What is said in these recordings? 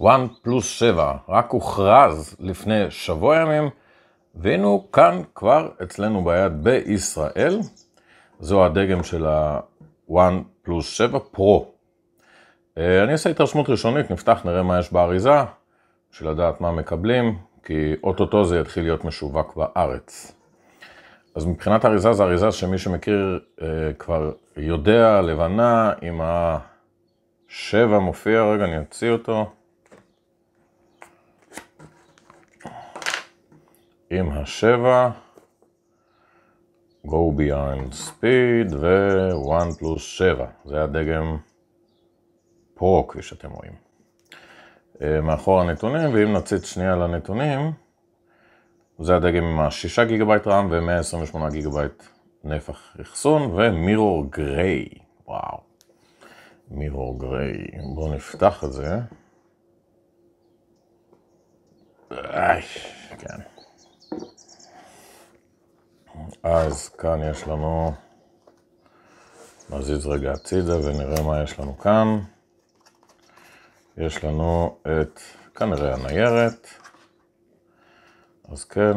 וואן פלוס 7, רק הוכרז לפני שבוע ימים, והנה הוא כאן כבר אצלנו ביד בישראל. זו הדגם של הוואן פלוס 7 פרו. אני אעשה התרשמות ראשונית, נפתח, נראה מה יש באריזה, בשביל לדעת מה מקבלים, כי אוטוטו זה יתחיל להיות משווק בארץ. אז מבחינת אריזה, זו אריזה שמי שמכיר אה, כבר יודע, לבנה, עם השבע מופיע, רגע, אני אציא אותו. עם השבע, go beyond speed ו-1 פלוס 7, זה הדגם פרו כפי שאתם רואים. אה, מאחור הנתונים, ואם נציץ שנייה לנתונים, זה הדגם עם השישה 6 גיגבייט רם ו-128 גיגבייט נפח אחסון ומירור גריי, וואו, מירור גריי, בואו נפתח את זה. איי. אז כאן יש לנו, נזיז רגע הצידה ונראה מה יש לנו כאן. יש לנו את כנראה הניירת. אז כן,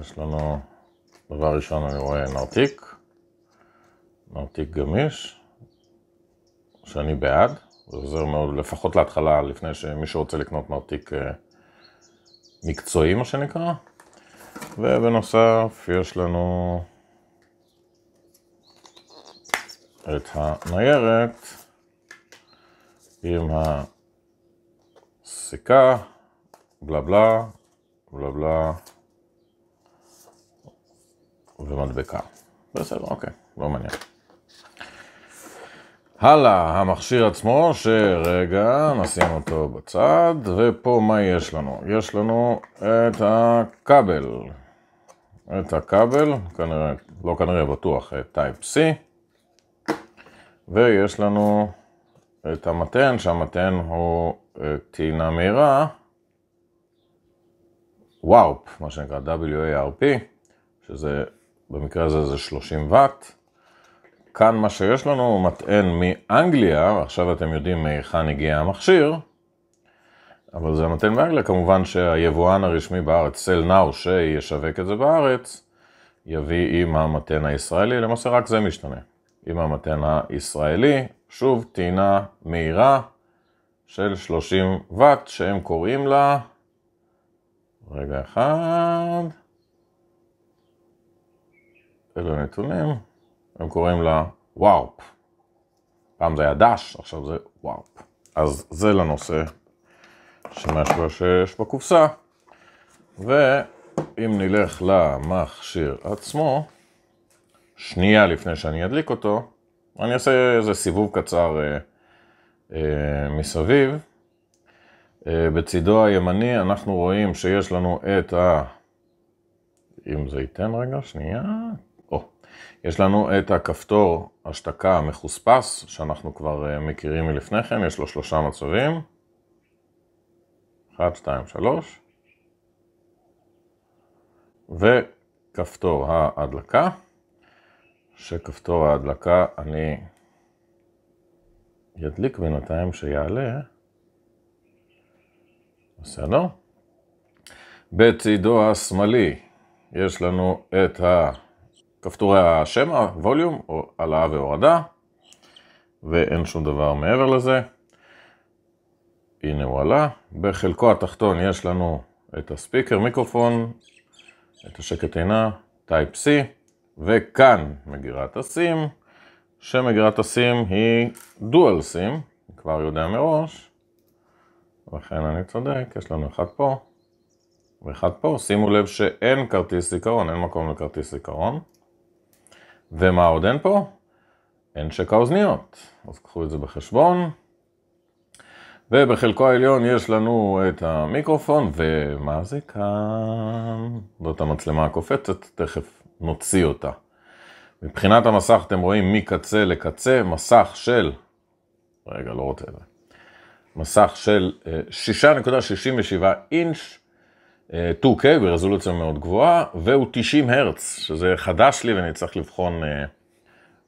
יש לנו, דבר ראשון אני רואה נרתיק, נרתיק גמיש, שאני בעד, זה עוזר מאוד, לפחות להתחלה, לפני שמישהו רוצה לקנות נרתיק אה, מקצועי מה שנקרא. ובנוסף יש לנו את הניירת עם הסיכה, בלה בלה, בלה בלה ומדבקה. בסדר, אוקיי, לא מעניין. הלאה, המכשיר עצמו, שרגע, נשים אותו בצד, ופה מה יש לנו? יש לנו את הכבל. את הכבל, כנראה, לא כנראה, בטוח, את אה, Type-C, ויש לנו את המתן, שהמתן הוא אה, טינה מהירה, וואו, מה שנקרא WARP, שזה במקרה הזה זה 30 וואט. כאן מה שיש לנו הוא מטען מאנגליה, עכשיו אתם יודעים מהיכן הגיע המכשיר, אבל זה המטען מאנגליה, כמובן שהיבואן הרשמי בארץ, סל נאו, שישווק את זה בארץ, יביא עם המטען הישראלי, למעשה רק זה משתנה. עם המטען הישראלי, שוב טעינה מהירה של 30 וואט שהם קוראים לה... רגע אחד. אלו נתונים. הם קוראים לה וואופ. פעם זה היה דש, עכשיו זה וואופ. אז זה לנושא של שיש אה, בקופסה. ואם נלך למכשיר עצמו, שנייה לפני שאני אדליק אותו, אני אעשה איזה סיבוב קצר אה, אה, מסביב. אה, בצידו הימני אנחנו רואים שיש לנו את ה... אם זה ייתן רגע, שנייה, או, יש לנו את הכפתור השתקה המחוספס, שאנחנו כבר אה, מכירים מלפני כן, יש לו שלושה מצבים. 1, 2, 3. וכפתור ההדלקה, שכפתור ההדלקה אני ידליק בינתיים שיעלה. בסדר? בצידו השמאלי יש לנו את ה... כפתורי השמע, ווליום, העלאה והורדה, ואין שום דבר מעבר לזה. הנה הוא עלה. בחלקו התחתון יש לנו את הספיקר מיקרופון, את השקט עינה, טייפ-C, וכאן מגירת הסים, שמגירת הסים היא דואל סים, אני כבר יודע מראש, לכן אני צודק, יש לנו אחד פה ואחד פה. שימו לב שאין כרטיס זיכרון, אין מקום לכרטיס זיכרון. ומה עוד אין פה? אין שקע אוזניות, אז קחו את זה בחשבון. ובחלקו העליון יש לנו את המיקרופון, ומה זה כאן? זאת המצלמה הקופצת, תכף נוציא אותה. מבחינת המסך אתם רואים מקצה לקצה, מסך של, רגע, לא רוצה את זה, מסך של 6.67 אה, אינץ', 2K אה, ברזולוציה מאוד גבוהה, והוא 90 הרץ, שזה חדש לי ואני צריך לבחון אה,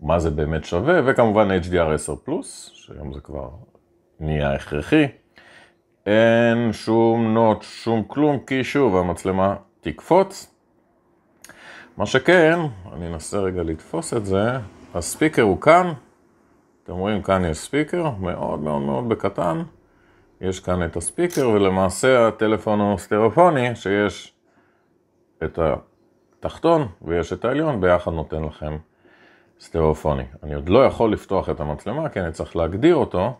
מה זה באמת שווה, וכמובן HDR10 פלוס, שהיום זה כבר נהיה הכרחי. אין שום נוט, שום כלום, כי שוב המצלמה תקפוץ. מה שכן, אני אנסה רגע לתפוס את זה, הספיקר הוא כאן, אתם רואים כאן יש ספיקר, מאוד מאוד מאוד בקטן. יש כאן את הספיקר, ולמעשה הטלפון הוא סטריאופוני, שיש את התחתון ויש את העליון, ביחד נותן לכם סטרופוני. אני עוד לא יכול לפתוח את המצלמה, כי אני צריך להגדיר אותו,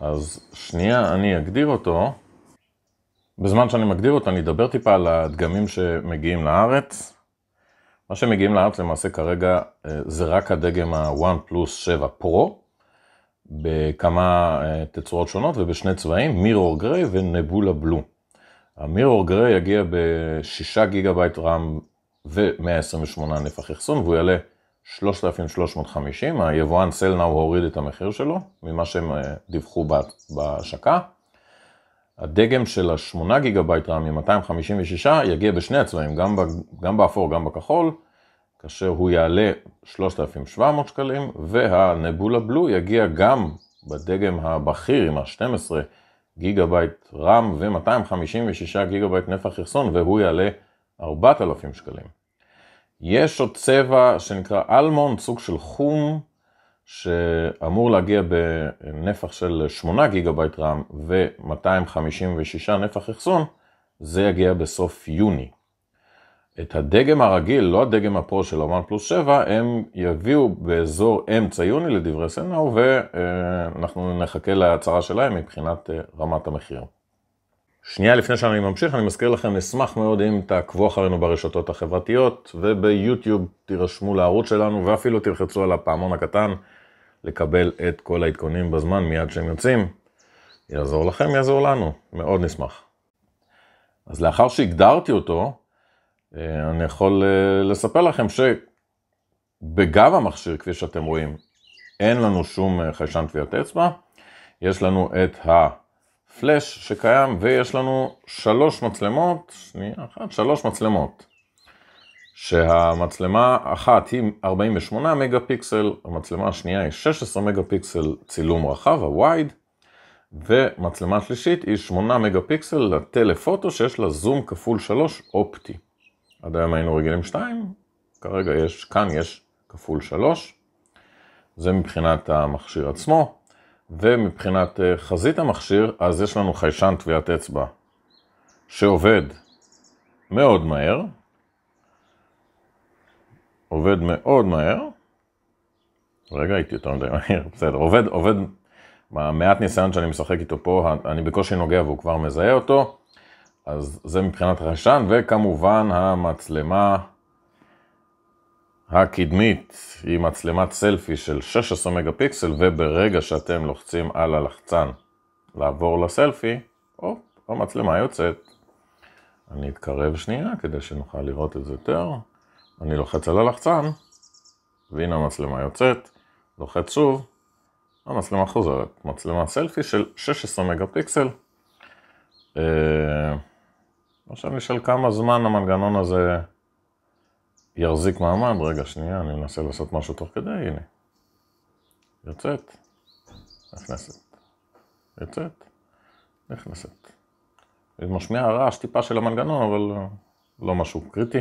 אז שנייה אני אגדיר אותו. בזמן שאני מגדיר אותו, אני אדבר טיפה על הדגמים שמגיעים לארץ. מה שמגיעים לארץ למעשה כרגע אה, זה רק הדגם ה-One Plus 7 Pro, בכמה אה, תצורות שונות ובשני צבעים, מירור גריי ונבולה בלו. המירור גריי יגיע ב-6 גיגה בייט רם ו-128 נפח אחסון והוא יעלה 3,350, היבואן סלנאו הוריד את המחיר שלו ממה שהם אה, דיווחו בהשקה. הדגם של ה-8 גיגה בייט רם מ 256 יגיע בשני הצבעים, גם, ב- גם באפור, גם בכחול, כאשר הוא יעלה 3,700 שקלים, והנבולה בלו יגיע גם בדגם הבכיר עם ה-12 גיגה בייט רם ו-256 גיגה בייט נפח אחסון, והוא יעלה 4,000 שקלים. יש עוד צבע שנקרא אלמון, סוג של חום, שאמור להגיע בנפח של 8 גיגה בייט רם ו-256 נפח אחסון, זה יגיע בסוף יוני. את הדגם הרגיל, לא הדגם הפרו של אומן פלוס 7, הם יביאו באזור אמצע יוני לדברי סנאו, ואנחנו נחכה להצהרה שלהם מבחינת אה, רמת המחיר. שנייה לפני שאני ממשיך, אני מזכיר לכם, נשמח מאוד אם תעקבו אחרינו ברשתות החברתיות, וביוטיוב תירשמו לערוץ שלנו, ואפילו תלחצו על הפעמון הקטן לקבל את כל העדכונים בזמן מיד כשהם יוצאים. יעזור לכם, יעזור לנו, מאוד נשמח. אז לאחר שהגדרתי אותו, אה, אני יכול אה, לספר לכם שבגב המכשיר, כפי שאתם רואים, אין לנו שום אה, חיישן טביעת אצבע, יש לנו את הפלאש שקיים ויש לנו שלוש מצלמות, שנייה אחת, שלוש מצלמות. שהמצלמה אחת היא 48 מגה פיקסל, המצלמה השנייה היא 16 מגה פיקסל צילום רחב, הווייד, ומצלמה שלישית היא 8 מגה פיקסל לטלפוטו שיש לה זום כפול 3 אופטי. עד היום היינו רגילים 2, כרגע יש, כאן יש כפול 3. זה מבחינת המכשיר עצמו, ומבחינת אה, חזית המכשיר, אז יש לנו חיישן טביעת אצבע שעובד מאוד מהר, עובד מאוד מהר, רגע, הייתי יותר מדי מהר, בסדר, עובד, עובד, מעט ניסיון שאני משחק איתו פה, אני בקושי נוגע והוא כבר מזהה אותו, אז זה מבחינת רש"ן, וכמובן המצלמה הקדמית היא מצלמת סלפי של 16 מגה פיקסל, וברגע שאתם לוחצים על הלחצן לעבור לסלפי, או, המצלמה יוצאת. אני אתקרב שנייה כדי שנוכל לראות את זה יותר. אני לוחץ על הלחצן, והנה המצלמה יוצאת, לוחץ שוב, המצלמה חוזרת. מצלמה סלפי של 16 מגה פיקסל. Uh... אה, עכשיו נשאל כמה זמן המנגנון הזה יחזיק מעמד. רגע, שנייה, אני מנסה לעשות משהו תוך כדי, הנה. יוצאת, נכנסת. יוצאת, נכנסת. משמיע רעש טיפה של המנגנון, אבל לא משהו קריטי.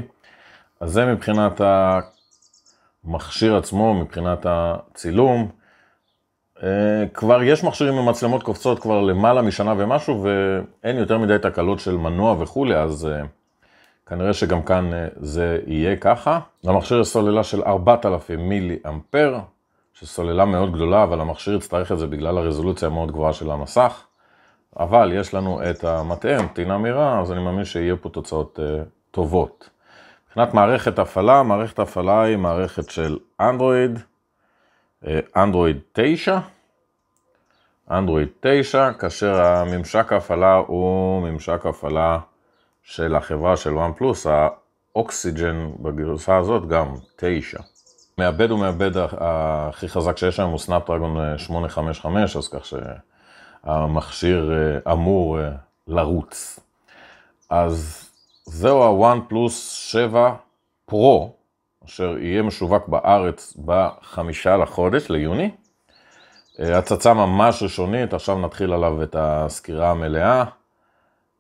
אז זה מבחינת המכשיר עצמו, מבחינת הצילום. אה, כבר יש מכשירים עם קופצות כבר למעלה משנה ומשהו, ואין יותר מדי תקלות של מנוע וכולי, אז אה, כנראה שגם כאן אה, זה יהיה ככה. למכשיר יש סוללה של 4,000 מילי אמפר, שסוללה מאוד גדולה, אבל המכשיר יצטרך את זה בגלל הרזולוציה המאוד גבוהה של המסך. אבל יש לנו את המטעם, טינה מהירה, אז אני מאמין שיהיו פה תוצאות uh, טובות. מבחינת מערכת הפעלה, מערכת הפעלה היא מערכת של אנדרואיד. אה, אנדרואיד 9, אנדרואיד 9, כאשר הממשק ההפעלה הוא ממשק ההפעלה של החברה של וואן פלוס, האוקסיג'ן בגרסה הזאת גם 9. מעבד הוא מעבד אה, הכי חזק שיש שם, הוא סנאפ סנאפטרגון 855, אז כך שהמכשיר אה, אמור לרוץ. אז זהו הוואן פלוס 7 פרו. אשר יהיה משווק בארץ בחמישה לחודש, ליוני. אה, הצצה ממש ראשונית, עכשיו נתחיל עליו את הסקירה המלאה,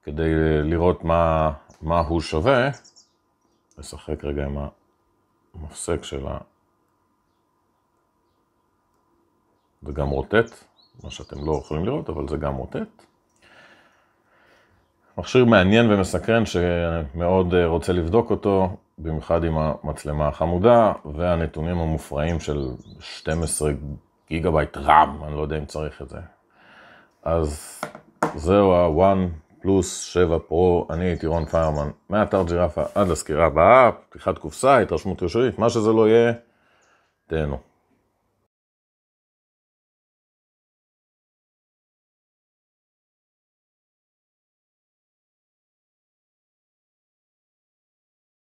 כדי לראות מה, מה הוא שווה. נשחק רגע עם המפסק של ה... זה גם רוטט, מה שאתם לא יכולים לראות, אבל זה גם רוטט. מכשיר מעניין ומסקרן שמאוד אה, רוצה לבדוק אותו, במיוחד עם המצלמה החמודה והנתונים המופרעים של 12 גיגה בייט רם, אני לא יודע אם צריך את זה. אז זהו ה-One פלוס 7 פרו, אני הייתי רון פיירמן, מאתר ג'ירפה עד לסקירה הבאה, פתיחת קופסה, התרשמות יושבית, מה שזה לא יהיה, תהנו.